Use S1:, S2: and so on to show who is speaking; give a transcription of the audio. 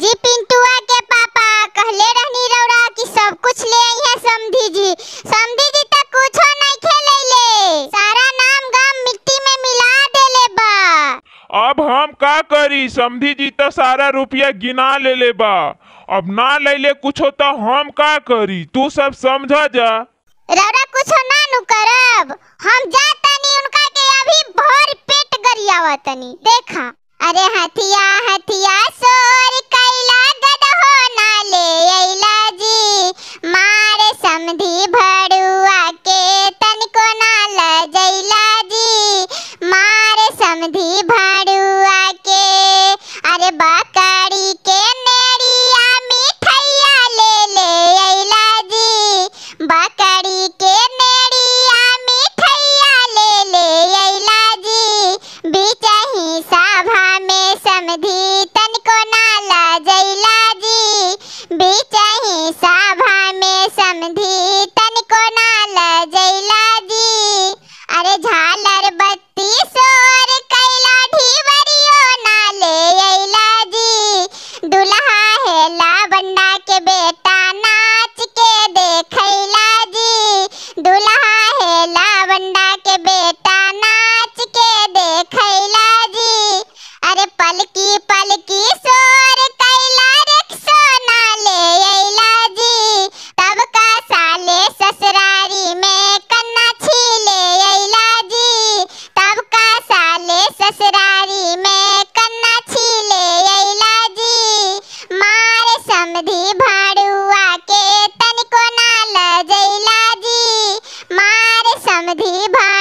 S1: जी पिंटुआ के पापा कहले रहनी रौरा कि सब कुछ ले आई है समधी
S2: जी समधी जी तक कुछो नहीं खेले ले सारा नाम गाम मिट्टी में मिला देले बा अब हम का करी समधी जी तो सारा रुपया गिना ले ले बा अब ना ले ले कुछ तो हम का करी तू सब समझ जा रौरा कुछ ना नु करब हम जातनी उनका के अभी
S1: भर पेट गरियावतनी देखा अरे हथिया हथिया सो समधी भाड़ुआ के अरे बाकारी के नेरिया मिठैया ले ले अला जी बाकारी के नेरिया मिठैया ले ले अला जी बीच ही सभा में समधी तन को नाला जैला जी बीच ही सभा में समधी तन को नाला जैला जी अरे झा खैला जी अरे पलकी पलकी सोर कैला रे सोना ले अला जी तब का साले ससुरारी में कन्ना छीले अला जी तब का साले ससुरारी में कन्ना छीले अला जी मारे समधी भाड़ुआ के तनिको ना लजैला जी मारे समधी भा